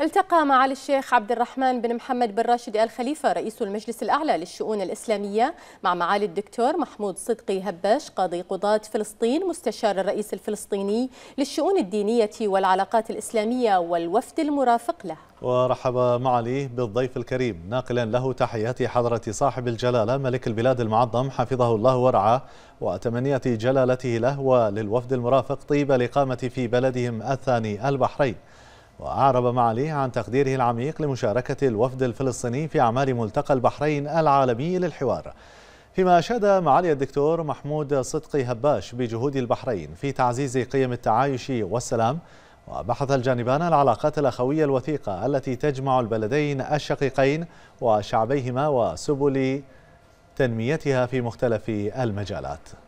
التقى معالي الشيخ عبد الرحمن بن محمد بن راشد آل خليفة رئيس المجلس الأعلى للشؤون الإسلامية مع معالي الدكتور محمود صدقي هباش قاضي قضاة فلسطين مستشار الرئيس الفلسطيني للشؤون الدينية والعلاقات الإسلامية والوفد المرافق له ورحب معالي بالضيف الكريم ناقلا له تحيات حضرة صاحب الجلالة ملك البلاد المعظم حفظه الله ورعاه وتمنية جلالته له وللوفد المرافق طيب الإقامة في بلدهم الثاني البحرين وأعرب معاليه عن تقديره العميق لمشاركة الوفد الفلسطيني في أعمال ملتقى البحرين العالمي للحوار فيما أشاد معالي الدكتور محمود صدقي هباش بجهود البحرين في تعزيز قيم التعايش والسلام وبحث الجانبان العلاقات الأخوية الوثيقة التي تجمع البلدين الشقيقين وشعبيهما وسبل تنميتها في مختلف المجالات